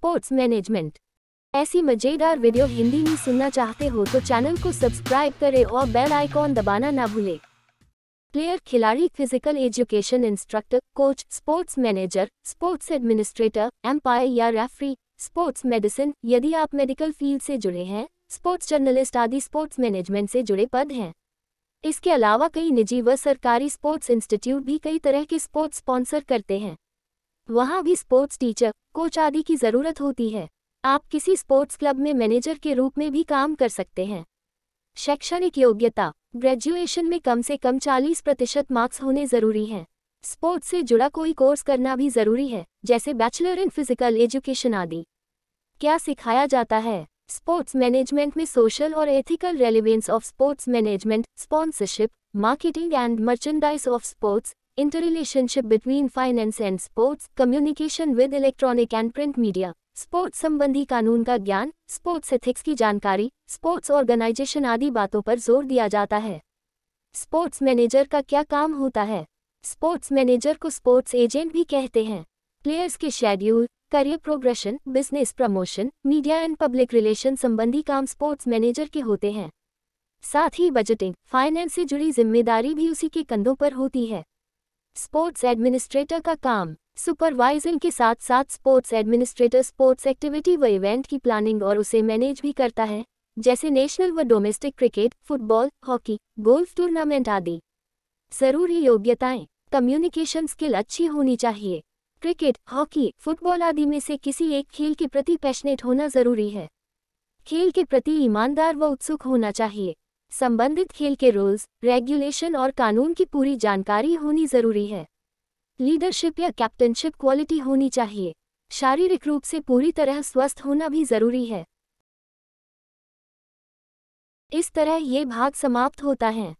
sports management ऐसी मजेदार video Hindi में सुनना चाहते हो तो चैनल को सब्सक्राइब करें और बेल आइकॉन दबाना ना भूलें प्लेयर खिलाड़ी physical education instructor coach sports manager sports administrator umpire या रेफरी स्पोर्ट्स मेडिसिन यदि आप मेडिकल फील्ड से जुड़े हैं स्पोर्ट्स जर्नलिस्ट आदि स्पोर्ट्स मैनेजमेंट से जुड़े पद हैं इसके अलावा कई निजी व सरकारी स्पोर्ट्स इंस्टीट्यूट भी कई तरह के स्पोर्ट्स स्पॉन्सर करते हैं वहाँ भी स्पोर्ट्स टीचर कोच आदि की जरूरत होती है आप किसी स्पोर्ट्स क्लब में मैनेजर के रूप में भी काम कर सकते हैं शैक्षणिक योग्यता ग्रेजुएशन में कम से कम 40 प्रतिशत मार्क्स होने जरूरी हैं स्पोर्ट्स से जुड़ा कोई कोर्स करना भी जरूरी है जैसे बैचलर इन फिजिकल एजुकेशन आदि क्या सिखाया जाता है स्पोर्ट्स मैनेजमेंट में सोशल और ethical relevance of sports management sponsorship marketing and merchandise of sports interrelationship between finance and sports communication with electronic and print media sports संबंधी कानून का ज्ञान स्पोर्ट्स एथिक्स की जानकारी स्पोर्ट्स ऑर्गेनाइजेशन आदि बातों पर जोर दिया जाता है स्पोर्ट्स मैनेजर का क्या काम होता है स्पोर्ट्स मैनेजर को स्पोर्ट्स एजेंट भी कहते हैं प्लेयर्स के schedule career progression business promotion media and public relation संबंधी काम स्पोर्ट्स मैनेजर के होते हैं साथ ही बजटिंग फाइनेंस से जुड़ी जिम्मेदारी भी उसी के कंधों पर होती है स्पोर्ट्स एडमिनिस्ट्रेटर का काम सुपरवाइजर के साथ साथ स्पोर्ट्स एडमिनिस्ट्रेटर स्पोर्ट्स एक्टिविटी व इवेंट की प्लानिंग और उसे मैनेज भी करता है जैसे नेशनल व domestic cricket football hockey golf tournament आदि जरूरी योग्यताएं कम्युनिकेशन स्किल अच्छी होनी चाहिए क्रिकेट हॉकी फुटबॉल आदि में से किसी एक खेल के प्रति पैशनेट होना जरूरी है खेल के प्रति ईमानदार व उत्सुक होना चाहिए संबंधित खेल के रूल्स रेगुलेशन और कानून की पूरी जानकारी होनी जरूरी है लीडरशिप या कैप्टनशिप क्वालिटी होनी चाहिए शारीरिक रूप से पूरी तरह स्वस्थ होना भी जरूरी है इस तरह ये भाग समाप्त होता है